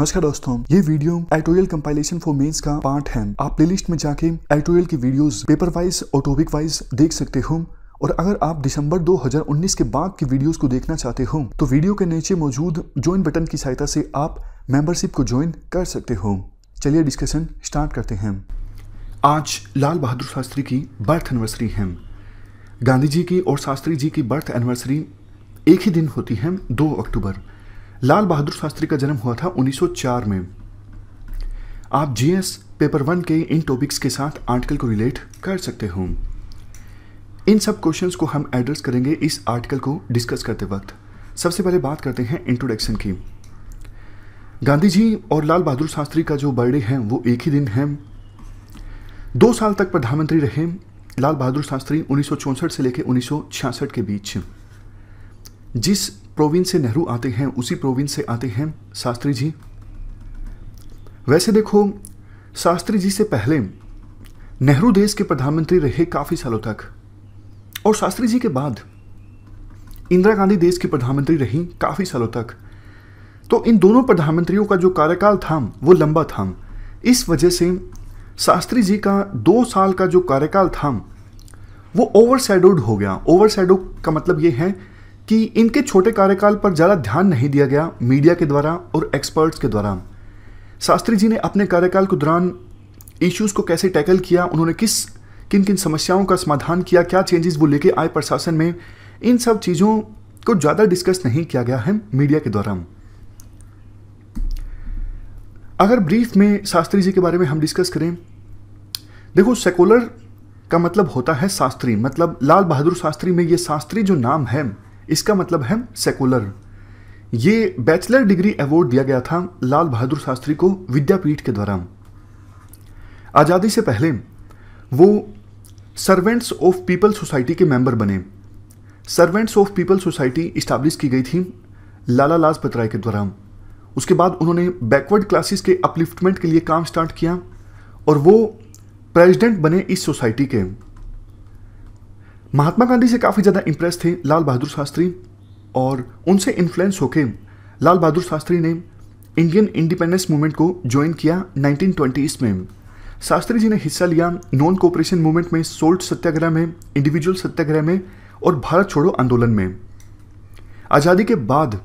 नमस्कार दोस्तों ये video editorial compilation for mains का पार्ट है आप प्लेलिस्ट में जाके एटोरियल की वीडियोस पेपर वाइज और टॉपिक वाइज देख सकते हो और अगर आप दिसंबर 2019 के बाद की वीडियोस को देखना चाहते हो तो वीडियो के नीचे मौजूद ज्वाइन बटन की सहायता से आप मेंबरशिप को ज्वाइन कर सकते हो चलिए डिस्कशन स्टार्ट करते हैं आज लाल बहादुर शास्त्री की बर्थ एनिवर्सरी है गांधी जी की और शास्त्री जी की बर्थ एनिवर्सरी एक ही दिन होती है दो अक्टूबर लाल बहादुर शास्त्री का जन्म हुआ था 1904 में आप जीएस पेपर वन के इन टॉपिक्स के साथ आर्टिकल को रिलेट कर सकते हो इन सब क्वेश्चंस को हम एड्रेस करेंगे इस आर्टिकल को डिस्कस करते वक्त सबसे पहले बात करते हैं इंट्रोडक्शन की गांधी जी और लाल बहादुर शास्त्री का जो बर्थडे है वो एक ही दिन है दो साल तक प्रधानमंत्री रहे लाल बहादुर शास्त्री उन्नीस से लेकर उन्नीस के बीच जिस प्रोविंस से नेहरू आते हैं उसी प्रोविंस से आते हैं शास्त्री जी वैसे देखो शास्त्री जी से पहले नेहरू देश के प्रधानमंत्री रहे काफ़ी सालों तक और शास्त्री जी के बाद इंदिरा गांधी देश की प्रधानमंत्री रही काफ़ी सालों तक तो इन दोनों प्रधानमंत्रियों का जो कार्यकाल था वो लंबा था इस वजह से शास्त्री जी का दो साल का जो कार्यकाल था वो ओवर हो गया ओवर का मतलब ये है कि इनके छोटे कार्यकाल पर ज़्यादा ध्यान नहीं दिया गया मीडिया के द्वारा और एक्सपर्ट्स के द्वारा शास्त्री जी ने अपने कार्यकाल के दौरान इश्यूज़ को कैसे टैकल किया उन्होंने किस किन किन समस्याओं का समाधान किया क्या चेंजेस वो लेके आए प्रशासन में इन सब चीज़ों को ज़्यादा डिस्कस नहीं किया गया है मीडिया के द्वारा अगर ब्रीफ में शास्त्री जी के बारे में हम डिस्कस करें देखो सेकुलर का मतलब होता है शास्त्री मतलब लाल बहादुर शास्त्री में ये शास्त्री जो नाम है इसका मतलब है सेकुलर ये बैचलर डिग्री अवार्ड दिया गया था लाल बहादुर शास्त्री को विद्यापीठ के द्वारा आज़ादी से पहले वो सर्वेंट्स ऑफ पीपल सोसाइटी के मेंबर बने servants of people society establish की गई थी लाला लाजपत राय के द्वारा उसके बाद उन्होंने बैकवर्ड क्लासेस के अपलिफ्टमेंट के लिए काम स्टार्ट किया और वो प्रेसिडेंट बने इस सोसाइटी के महात्मा गांधी से काफ़ी ज़्यादा इम्प्रेस थे लाल बहादुर शास्त्री और उनसे इन्फ्लुएंस होके लाल बहादुर शास्त्री ने इंडियन इंडिपेंडेंस मूवमेंट को ज्वाइन किया नाइनटीन में शास्त्री जी ने हिस्सा लिया नॉन कोऑपरेशन मूवमेंट में सोल्ट सत्याग्रह में इंडिविजुअल सत्याग्रह में और भारत छोड़ो आंदोलन में आज़ादी के बाद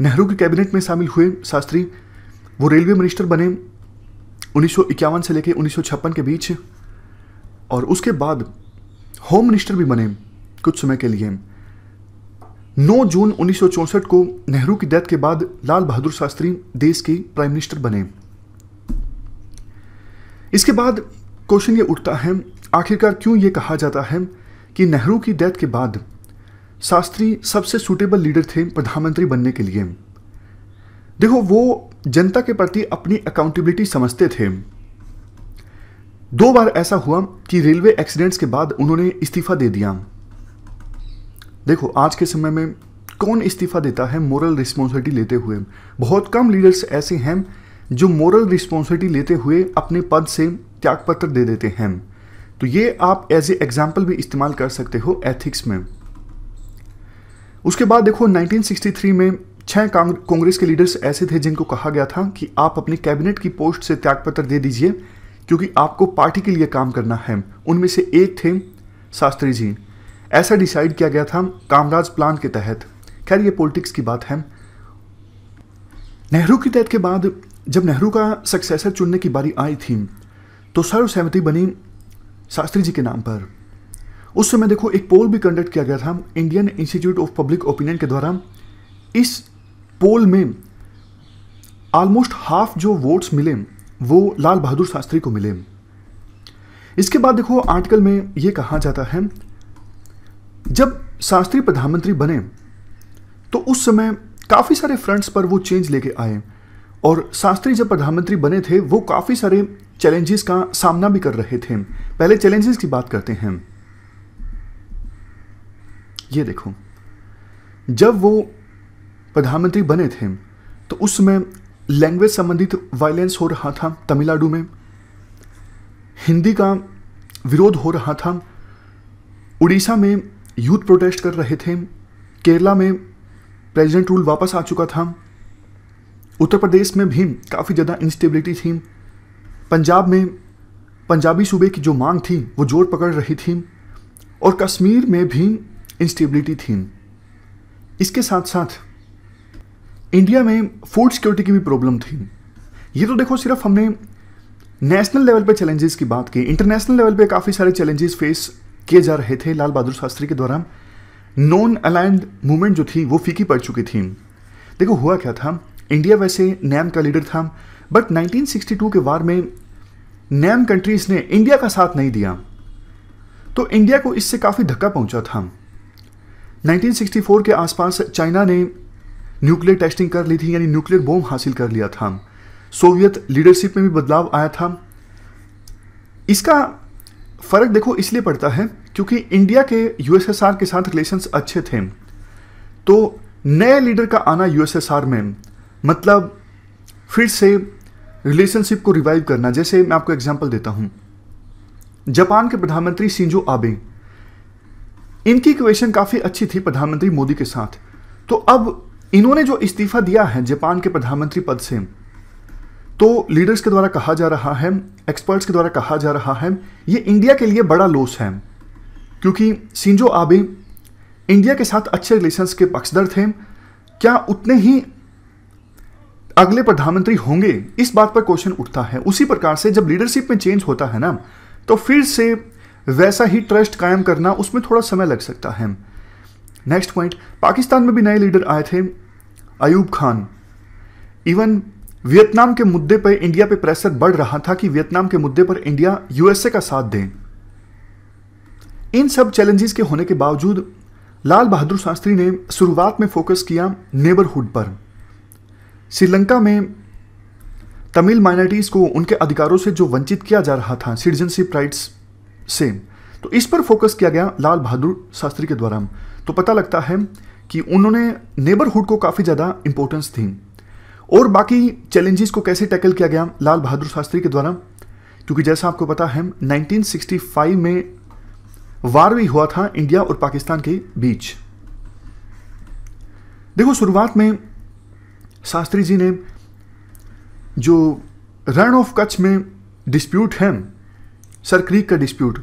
नेहरू के कैबिनेट में शामिल हुए शास्त्री वो रेलवे मिनिस्टर बने उन्नीस से लेकर उन्नीस के बीच और उसके बाद होम मिनिस्टर भी बने कुछ समय के लिए 9 जून उन्नीस को नेहरू की डेथ के बाद लाल बहादुर शास्त्री देश के प्राइम मिनिस्टर बने इसके बाद क्वेश्चन ये उठता है आखिरकार क्यों ये कहा जाता है कि नेहरू की डेथ के बाद शास्त्री सबसे सुटेबल लीडर थे प्रधानमंत्री बनने के लिए देखो वो जनता के प्रति अपनी अकाउंटेबिलिटी समझते थे दो बार ऐसा हुआ कि रेलवे एक्सीडेंट्स के बाद उन्होंने इस्तीफा दे दिया देखो आज के समय में कौन इस्तीफा देता है मोरल रिस्पॉन्सिबिलिटी लेते हुए बहुत कम लीडर्स ऐसे हैं जो मोरल रिस्पॉन्सिबिलिटी लेते हुए अपने पद से त्यागपत्र दे देते हैं तो ये आप एज ए एग्जाम्पल भी इस्तेमाल कर सकते हो एथिक्स में उसके बाद देखो 1963 में छह कांग्रेस के लीडर्स ऐसे थे जिनको कहा गया था कि आप अपनी कैबिनेट की पोस्ट से त्यागपत्र दे दीजिए क्योंकि आपको पार्टी के लिए काम करना है उनमें से एक थे शास्त्री जी ऐसा डिसाइड किया गया था कामराज प्लान के तहत खैर ये पॉलिटिक्स की बात है नेहरू की डेथ के बाद जब नेहरू का सक्सेसर चुनने की बारी आई थी तो सर्वसहमति बनी शास्त्री जी के नाम पर उस समय देखो एक पोल भी कंडक्ट किया गया था Indian institute of public opinion के द्वारा इस पोल में ऑलमोस्ट हाफ जो वोट्स मिले वो लाल बहादुर शास्त्री को मिले इसके बाद देखो आर्टिकल में ये कहा जाता है जब शास्त्री प्रधानमंत्री बने तो उस समय काफ़ी सारे फ्रंट्स पर वो चेंज लेके आए और शास्त्री जब प्रधानमंत्री बने थे वो काफ़ी सारे चैलेंजेस का सामना भी कर रहे थे पहले चैलेंजेस की बात करते हैं ये देखो जब वो प्रधानमंत्री बने थे तो उस समय लैंग्वेज संबंधित वायलेंस हो रहा था तमिलनाडु में हिंदी का विरोध हो रहा था उड़ीसा में यूथ प्रोटेस्ट कर रहे थे केरला में प्रेसिडेंट रूल वापस आ चुका था उत्तर प्रदेश में भी काफ़ी ज़्यादा इंस्टेबिलिटी थी पंजाब में पंजाबी सूबे की जो मांग थी वो जोर पकड़ रही थी और कश्मीर में भी इंस्टेबिलिटी थी इसके साथ साथ इंडिया में फूड सिक्योरिटी की भी प्रॉब्लम थी ये तो देखो सिर्फ हमने नेशनल लेवल पे चैलेंजेस की बात की इंटरनेशनल लेवल पे काफ़ी सारे चैलेंजेस फेस किए जा रहे थे लाल बहादुर शास्त्री के द्वारा नॉन अलाइंड मूवमेंट जो थी वो फीकी पड़ चुकी थी देखो हुआ क्या था इंडिया वैसे नैम का लीडर था बट 1962 के वार में नैम कंट्रीज ने इंडिया का साथ नहीं दिया तो इंडिया को इससे काफ़ी धक्का पहुंचा था 1964 के आसपास चाइना ने न्यूक्लियर टेस्टिंग कर ली थी यानी न्यूक्लियर बॉम्ब हासिल कर लिया था सोवियत लीडरशिप में भी बदलाव आया था इसका फ़र्क देखो इसलिए पड़ता है क्योंकि इंडिया के यूएसएसआर के साथ रिलेशंस अच्छे थे तो नए लीडर का आना यूएसएसआर में मतलब फिर से रिलेशनशिप को रिवाइव करना जैसे मैं आपको एग्जांपल देता हूं जापान के प्रधानमंत्री सिंजो आबे इनकी क्वेश्चन काफ़ी अच्छी थी प्रधानमंत्री मोदी के साथ तो अब इन्होंने जो इस्तीफा दिया है जापान के प्रधानमंत्री पद से तो लीडर्स के द्वारा कहा जा रहा है एक्सपर्ट्स के द्वारा कहा जा रहा है ये इंडिया के लिए बड़ा लॉस है क्योंकि सिंजो आबे इंडिया के साथ अच्छे रिलेशंस के पक्षधर थे क्या उतने ही अगले प्रधानमंत्री होंगे इस बात पर क्वेश्चन उठता है उसी प्रकार से जब लीडरशिप में चेंज होता है ना तो फिर से वैसा ही ट्रस्ट कायम करना उसमें थोड़ा समय लग सकता है नेक्स्ट पॉइंट पाकिस्तान में भी नए लीडर आए थे अयूब खान इवन वियतनाम के मुद्दे पर इंडिया पे प्रेशर बढ़ रहा था कि वियतनाम के मुद्दे पर इंडिया यूएसए का साथ दें इन सब चैलेंजेस के होने के बावजूद लाल बहादुर शास्त्री ने शुरुआत में फोकस किया नेबरहुड पर श्रीलंका में तमिल माइनॉरिटीज को उनके अधिकारों से जो वंचित किया जा रहा था सिटीजनशिप राइट्स से तो इस पर फोकस किया गया लाल बहादुर शास्त्री के द्वारा तो पता लगता है कि उन्होंने नेबरहुड को काफ़ी ज़्यादा इम्पोर्टेंस थी और बाकी चैलेंजेस को कैसे टैकल किया गया लाल बहादुर शास्त्री के द्वारा क्योंकि जैसा आपको पता है 1965 में वार भी हुआ था इंडिया और पाकिस्तान के बीच देखो शुरुआत में शास्त्री जी ने जो रण ऑफ कच्छ में डिस्प्यूट है सरक्रीक का डिस्प्यूट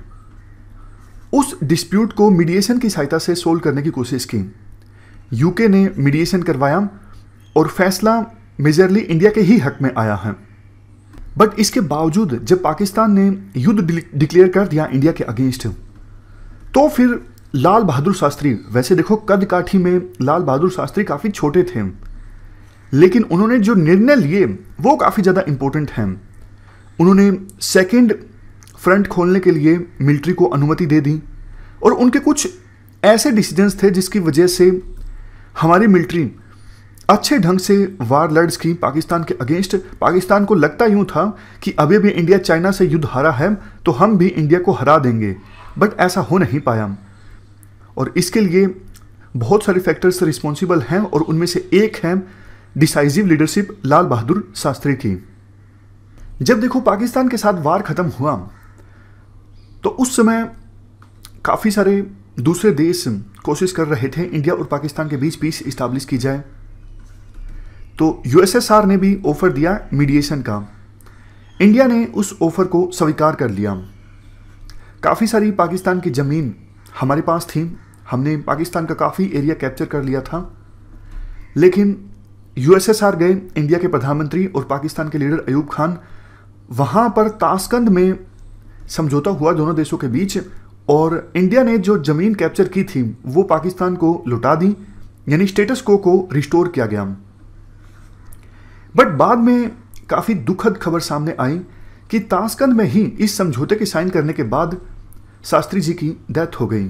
उस डिस्प्यूट को मीडिएशन की सहायता से सोल्व करने की कोशिश की यूके ने मीडिएशन करवाया और फैसला मेजरली इंडिया के ही हक में आया है बट इसके बावजूद जब पाकिस्तान ने युद्ध डिक्लेयर कर दिया इंडिया के अगेंस्ट तो फिर लाल बहादुर शास्त्री वैसे देखो कद काठी में लाल बहादुर शास्त्री काफ़ी छोटे थे लेकिन उन्होंने जो निर्णय लिए वो काफ़ी ज़्यादा इंपॉर्टेंट हैं उन्होंने सेकेंड फ्रंट खोलने के लिए मिलिट्री को अनुमति दे दी और उनके कुछ ऐसे डिसीजंस थे जिसकी वजह से हमारी मिलिट्री अच्छे ढंग से वार लड़ सकी पाकिस्तान के अगेंस्ट पाकिस्तान को लगता यूँ था कि अभी भी इंडिया चाइना से युद्ध हारा है तो हम भी इंडिया को हरा देंगे बट ऐसा हो नहीं पाया और इसके लिए बहुत सारे फैक्टर्स रिस्पॉन्सिबल हैं और उनमें से एक है डिसाइजिव लीडरशिप लाल बहादुर शास्त्री की जब देखो पाकिस्तान के साथ वार खत्म हुआ तो उस समय काफ़ी सारे दूसरे देश कोशिश कर रहे थे इंडिया और पाकिस्तान के बीच पीस इस्टाब्लिश की जाए तो यूएसएसआर ने भी ऑफर दिया मीडिएशन का इंडिया ने उस ऑफर को स्वीकार कर लिया काफ़ी सारी पाकिस्तान की ज़मीन हमारे पास थी हमने पाकिस्तान का काफ़ी एरिया कैप्चर कर लिया था लेकिन यूएसएसआर गए इंडिया के प्रधानमंत्री और पाकिस्तान के लीडर अयूब खान वहाँ पर ताशकंद में समझौता हुआ दोनों देशों के बीच और इंडिया ने जो ज़मीन कैप्चर की थी वो पाकिस्तान को लुटा दी यानी स्टेटस को को रिस्टोर किया गया बट बाद में काफ़ी दुखद खबर सामने आई कि ताशकंद में ही इस समझौते के साइन करने के बाद शास्त्री जी की डेथ हो गई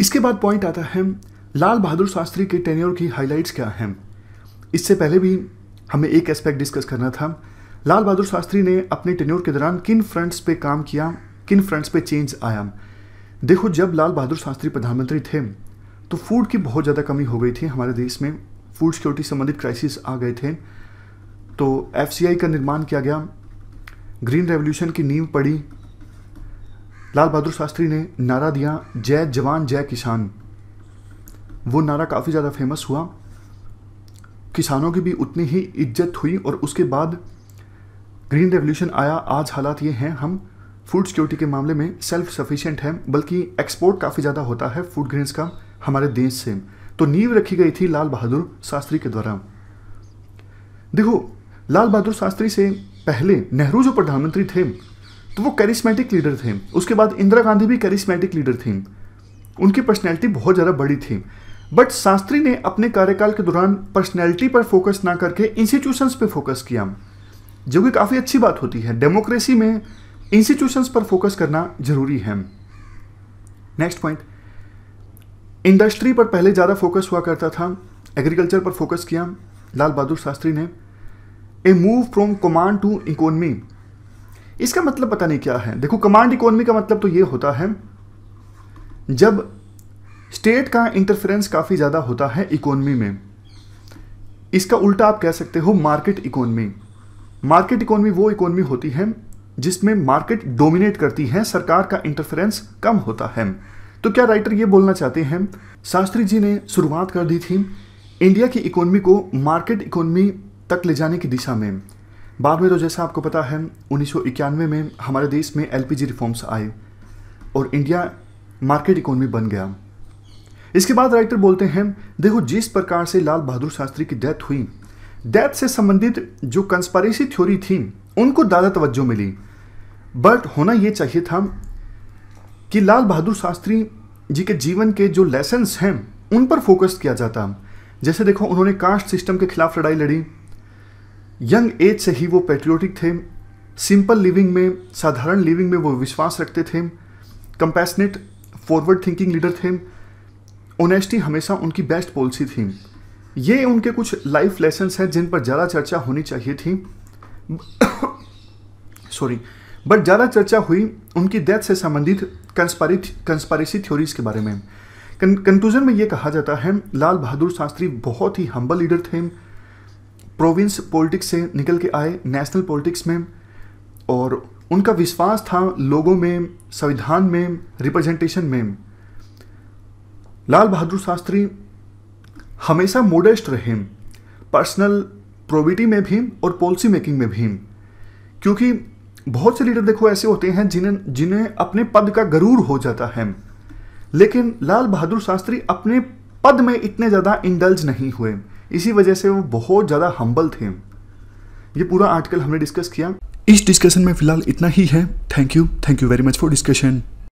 इसके बाद पॉइंट आता है लाल बहादुर शास्त्री के टेन्योर की हाइलाइट्स क्या हैं इससे पहले भी हमें एक एस्पेक्ट डिस्कस करना था लाल बहादुर शास्त्री ने अपने टेन्योर के दौरान किन फ्रंट्स पे काम किया किन फ्रंट्स पे चेंज आया देखो जब लाल बहादुर शास्त्री प्रधानमंत्री थे तो फूड की बहुत ज़्यादा कमी हो गई थी हमारे देश में फूड सिक्योरिटी संबंधित क्राइसिस आ गए थे तो एफ का निर्माण किया गया ग्रीन रेवोल्यूशन की नींव पड़ी लाल बहादुर शास्त्री ने नारा दिया जय जवान जय किसान वो नारा काफ़ी ज़्यादा फेमस हुआ किसानों की भी उतनी ही इज्जत हुई और उसके बाद ग्रीन रेवोल्यूशन आया आज हालात ये हैं हम फूड सिक्योरिटी के मामले में सेल्फ सफिशियंट हैं बल्कि एक्सपोर्ट काफ़ी ज़्यादा होता है फूड ग्रेन्स का हमारे देश से तो नींव रखी गई थी लाल बहादुर शास्त्री के द्वारा देखो लाल बहादुर शास्त्री से पहले नेहरू जो प्रधानमंत्री थे तो वो कैरिस्मेटिक लीडर थे उसके बाद इंदिरा गांधी भी कैरिस्मेटिक लीडर थी उनकी पर्सनैलिटी बहुत ज़्यादा बड़ी थी बट शास्त्री ने अपने कार्यकाल के दौरान पर्सनैलिटी पर फोकस ना करके इंस्टीट्यूशंस पे फोकस किया जो कि काफ़ी अच्छी बात होती है डेमोक्रेसी में इंस्टीट्यूशंस पर फोकस करना जरूरी है नेक्स्ट पॉइंट इंडस्ट्री पर पहले ज़्यादा फोकस हुआ करता था एग्रीकल्चर पर फोकस किया लाल बहादुर शास्त्री ने a move from command to economy इसका मतलब पता नहीं क्या है देखो कमांड इकोनॉमी का मतलब तो ये होता है जब स्टेट का इंटरफेरेंस काफ़ी ज़्यादा होता है इकोनॉमी में इसका उल्टा आप कह सकते हो मार्केट इकोनॉमी मार्केट इकोनॉमी वो इकोनॉमी होती है जिसमें मार्केट डोमिनेट करती है सरकार का इंटरफेरेंस कम होता है तो क्या राइटर ये बोलना चाहते हैं शास्त्री जी ने शुरुआत कर दी थी इंडिया की इकोनॉमी को मार्केट इकोनॉमी तक ले जाने की दिशा में बाद में तो जैसा आपको पता है उन्नीस में हमारे देश में एलपीजी रिफॉर्म्स आए और इंडिया मार्केट इकोनॉमी बन गया इसके बाद राइटर बोलते हैं देखो जिस प्रकार से लाल बहादुर शास्त्री की डेथ हुई डेथ से संबंधित जो कंस्पायरेसी थ्योरी थी उनको ज़्यादा तवज्जो मिली बट होना ये चाहिए था कि लाल बहादुर शास्त्री जी के जीवन के जो लेसन्स हैं उन पर फोकस किया जाता जैसे देखो उन्होंने कास्ट सिस्टम के खिलाफ लड़ाई लड़ी यंग एज से ही वो पेट्रियोटिक थे सिंपल लिविंग में साधारण लिविंग में वो विश्वास रखते थे कंपैसनेट फॉरवर्ड थिंकिंग लीडर थे ओनेस्टी हमेशा उनकी बेस्ट पॉलिसी थी ये उनके कुछ लाइफ लेसन हैं जिन पर ज़्यादा चर्चा होनी चाहिए थी सॉरी बट ज़्यादा चर्चा हुई उनकी डेथ से संबंधित कंस्पारेसी थ्योरीज के बारे में कंक्लूजन में ये कहा जाता है लाल बहादुर शास्त्री बहुत ही हम्बल लीडर थे प्रोविंस पॉलिटिक्स से निकल के आए नेशनल पॉलिटिक्स में और उनका विश्वास था लोगों में संविधान में रिप्रेजेंटेशन में लाल बहादुर शास्त्री हमेशा मोडेस्ट रहें पर्सनल प्रोविटी में भी और पॉलिसी मेकिंग में भी क्योंकि बहुत से लीडर देखो ऐसे होते हैं जिन्हें जिन्हें अपने पद का गरूर हो जाता है लेकिन लाल बहादुर शास्त्री अपने पद में इतने ज़्यादा इंडल्ज नहीं हुए इसी वजह से वो बहुत ज़्यादा हम्बल थे ये पूरा आर्टिकल हमने डिस्कस किया इस डिस्कशन में फिलहाल इतना ही है thank you thank you very much for discussion